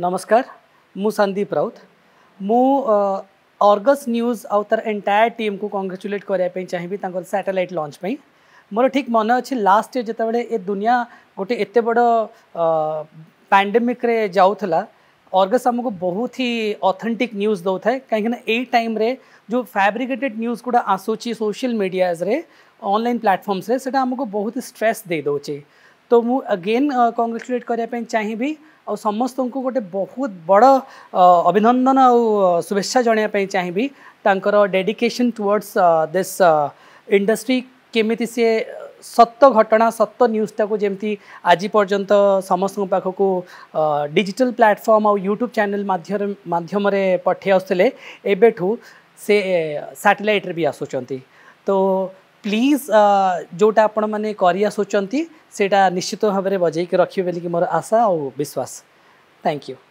नमस्कार मु संदीप राउत मु अर्गस न्यूज आउ तार एंटायर टीम को कंग्राचुलेट करने चाहिए सैटेलाइट लंच मोर ठीक मन अच्छे लास्ट इयर जिते ए दुनिया गोटे एत बड़ पैंडेमिक जाऊला अर्गस आमको बहुत ही अथेंटिक न्यूज था कहीं यही टाइम जो फैब्रिकेटेड न्यूज गुड़ा आसूची सोशल मीडियाज अनल ऑनलाइन प्लाटफर्म्स रे सेटा आमको बहुत स्ट्रेस दे दौचे तो मु अगेन कंग्राचुलेट करने चाहिए आ समस्त को गोटे बहुत बड़ अभिनंदन आ शुभेच्छा जानापी चाहिए तर डेडिकेशन टुवर्ड्स दिस इंडस्ट्री केमी सी सत घटना सत न्यूजटा को जमी आज पर्यंत समस्त पाखक डिजिटल प्लाटफर्म आउट्यूब चेल मध्यम पठे आसते एबू से साटेलाइट्रे भी आसुच्च तो प्लीज जोटा आपण मैंने करोटा निश्चित भाव में बजे रखिए मोर आशा और विश्वास थैंक यू